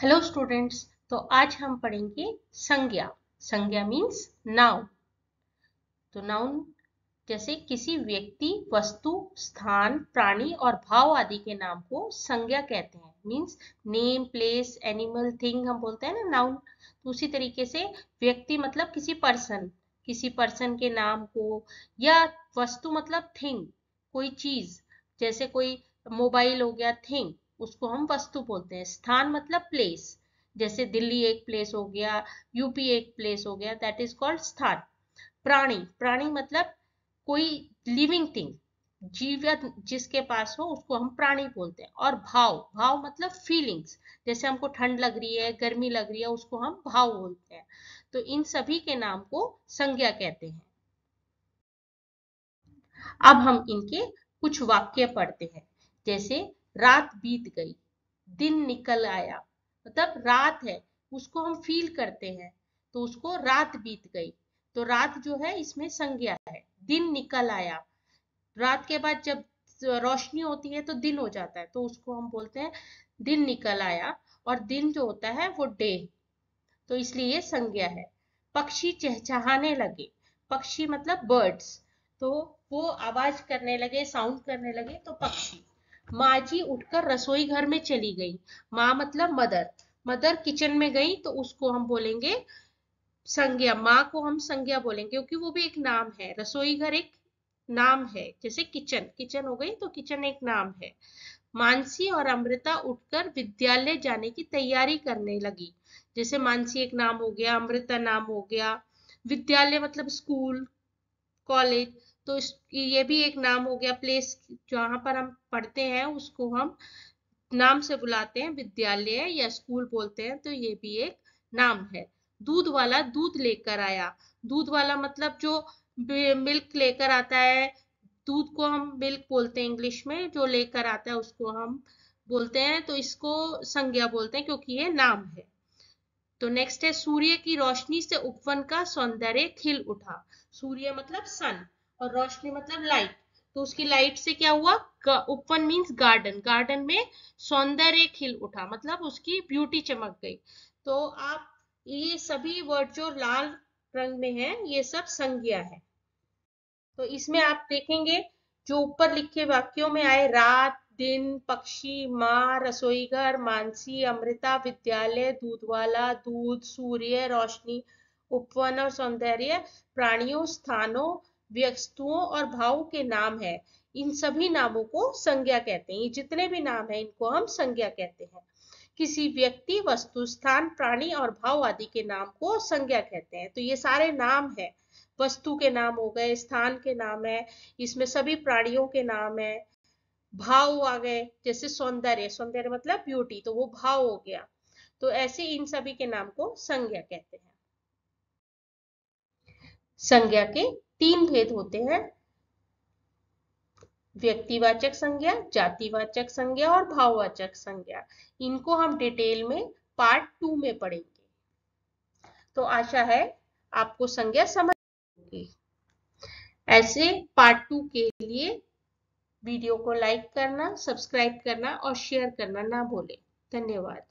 hello students तो आज हम पढ़ेंगे संज्ञा संज्ञा मीन्स नाउन तो नाउन जैसे किसी व्यक्ति वस्तु स्थान प्राणी और भाव आदि के नाम को संज्ञा कहते हैं means name place animal thing हम बोलते हैं ना नाउन तो उसी तरीके से व्यक्ति मतलब किसी पर्सन किसी पर्सन के नाम को या वस्तु मतलब थिंग कोई चीज जैसे कोई मोबाइल हो गया थिंग उसको हम वस्तु बोलते हैं स्थान मतलब प्लेस जैसे दिल्ली एक प्लेस हो गया यूपी एक प्लेस हो गया दैट इज कॉल्ड स्थान प्राणी प्राणी मतलब कोई लिविंग थिंग जीवन जिसके पास हो उसको हम प्राणी बोलते हैं और भाव भाव मतलब फीलिंग्स जैसे हमको ठंड लग रही है गर्मी लग रही है उसको हम भाव बोलते हैं तो इन सभी के नाम को संज्ञा कहते हैं अब हम इनके कुछ वाक्य पढ़ते हैं जैसे रात बीत गई दिन निकल आया मतलब रात है उसको हम फील करते हैं तो उसको रात बीत गई तो रात जो है इसमें संज्ञा है दिन निकल आया रात के बाद जब रोशनी होती है तो दिन हो जाता है तो उसको हम बोलते हैं दिन निकल आया और दिन जो होता है वो डे तो इसलिए ये संज्ञा है पक्षी चहचहाने लगे पक्षी मतलब बर्ड्स तो वो आवाज करने लगे साउंड करने लगे तो पक्षी माँ जी उठकर रसोई घर में चली गई माँ मतलब मदर मदर किचन में गई तो उसको हम बोलेंगे संज्ञा माँ को हम संज्ञा बोलेंगे क्योंकि वो भी एक नाम है रसोई घर एक नाम है जैसे किचन किचन हो गई तो किचन एक नाम है मानसी और अमृता उठकर विद्यालय जाने की तैयारी करने लगी जैसे मानसी एक नाम हो गया अमृता नाम हो गया विद्यालय मतलब स्कूल कॉलेज तो इस ये भी एक नाम हो गया प्लेस जहाँ पर हम पढ़ते हैं उसको हम नाम से बुलाते हैं विद्यालय या स्कूल बोलते हैं तो ये भी एक नाम है दूध वाला दूध लेकर आया दूध वाला मतलब जो मिल्क लेकर आता है दूध को हम मिल्क बोलते हैं इंग्लिश में जो लेकर आता है उसको हम बोलते हैं तो इसको संज्ञा बोलते हैं क्योंकि ये नाम है तो नेक्स्ट है सूर्य की रोशनी से उपवन का सौंदर्य खिल उठा सूर्य मतलब सन और रोशनी मतलब लाइट तो उसकी लाइट से क्या हुआ उपवन मीन्स गार्डन गार्डन में सौंदर्य खिल उठा मतलब उसकी ब्यूटी चमक गई तो आप ये सभी वर्ड जो लाल रंग में है ये सब संज्ञा है तो इसमें आप देखेंगे जो ऊपर लिखे वाक्यों में आए रात दिन पक्षी माँ रसोईघर मानसी अमृता विद्यालय दूधवाला दूध सूर्य रोशनी उपवन और सौंदर्य प्राणियों स्थानों व्यक्तुओं और भावों के नाम है इन सभी नामों को संज्ञा कहते हैं जितने भी नाम है इनको हम संज्ञा कहते हैं किसी व्यक्ति वस्तु स्थान प्राणी और भाव आदि के नाम को संज्ञा कहते हैं तो ये सारे नाम है वस्तु के नाम हो गए स्थान के नाम है इसमें सभी प्राणियों के नाम है भाव आ गए जैसे सौंदर्य सौंदर्य मतलब ब्यूटी तो वो भाव हो गया तो ऐसे इन सभी के नाम को संज्ञा कहते हैं संज्ञा के तीन भेद होते हैं व्यक्तिवाचक संज्ञा जातिवाचक संज्ञा और भाववाचक संज्ञा इनको हम डिटेल में पार्ट टू में पढ़ेंगे तो आशा है आपको संज्ञा समझ ऐसे पार्ट टू के लिए वीडियो को लाइक करना सब्सक्राइब करना और शेयर करना ना भूलें धन्यवाद